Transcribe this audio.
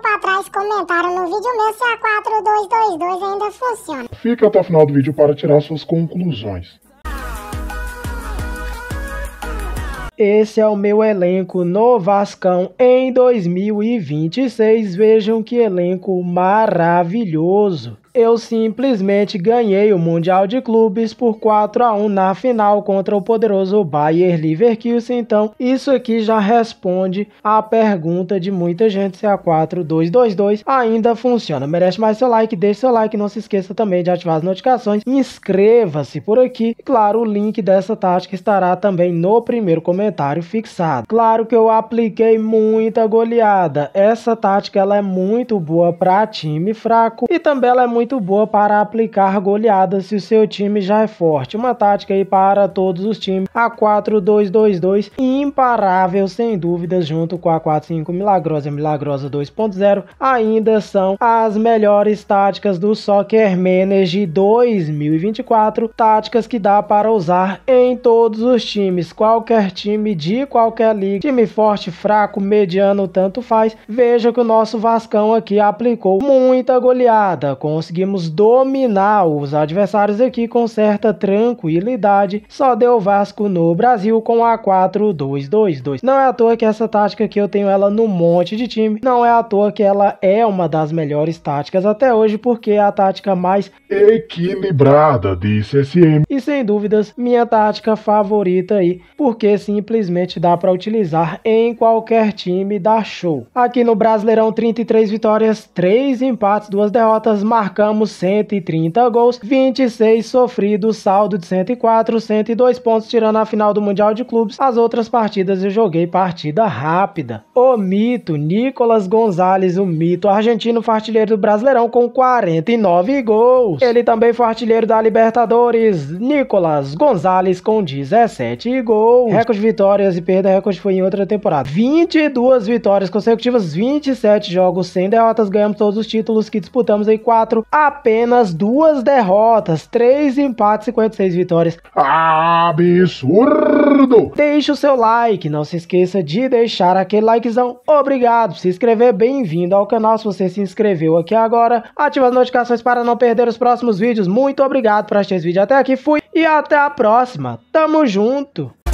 tempo atrás comentaram no vídeo meu se a 4222 ainda funciona. Fique até o final do vídeo para tirar suas conclusões. Esse é o meu elenco no Vascão em 2026. Vejam que elenco maravilhoso eu simplesmente ganhei o Mundial de Clubes por 4 a 1 na final contra o poderoso Bayer Leverkusen. Então, isso aqui já responde à pergunta de muita gente se a 4222 ainda funciona. Merece mais seu like, deixe seu like, não se esqueça também de ativar as notificações, inscreva-se por aqui. E, claro, o link dessa tática estará também no primeiro comentário fixado. Claro que eu apliquei muita goleada. Essa tática ela é muito boa para time fraco e também ela é muito muito boa para aplicar goleadas se o seu time já é forte. Uma tática aí para todos os times. A 4-2-2-2, imparável sem dúvidas, junto com a 4-5 Milagrosa Milagrosa 2.0, ainda são as melhores táticas do Soccer Manager 2024. Táticas que dá para usar em todos os times, qualquer time de qualquer liga, time forte, fraco, mediano, tanto faz. Veja que o nosso Vascão aqui aplicou muita goleada, conseguiu conseguimos dominar os adversários aqui com certa tranquilidade. Só deu Vasco no Brasil com a 4-2-2-2. Não é à toa que essa tática aqui eu tenho ela no monte de time. Não é à toa que ela é uma das melhores táticas até hoje, porque é a tática mais equilibrada de CSM e sem dúvidas minha tática favorita aí, porque simplesmente dá para utilizar em qualquer time da show. Aqui no Brasileirão 33 vitórias, 3 empates, 2 derrotas, marcamos 130 gols, 26 sofridos, saldo de 104, 102 pontos, tirando a final do Mundial de Clubes. As outras partidas eu joguei partida rápida. O mito Nicolas Gonzalez, o mito argentino, foi artilheiro do Brasileirão com 49 gols. Ele também foi artilheiro da Libertadores, Nicolas Gonzalez com 17 gols. Recorde de vitórias e perda, recorde foi em outra temporada. 22 vitórias consecutivas, 27 jogos sem derrotas, ganhamos todos os títulos que disputamos em 4, apenas duas derrotas, 3 empates, 56 vitórias. Absurdo! Deixe o seu like, não se esqueça de deixar aquele likezão. Obrigado por se inscrever, bem-vindo ao canal se você se inscreveu aqui agora. ativa as notificações para não perder os próximos vídeos. Muito obrigado por assistir esse vídeo até aqui. Fui! fui e até a próxima. Tamo junto!